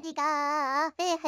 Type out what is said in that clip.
자리가 왜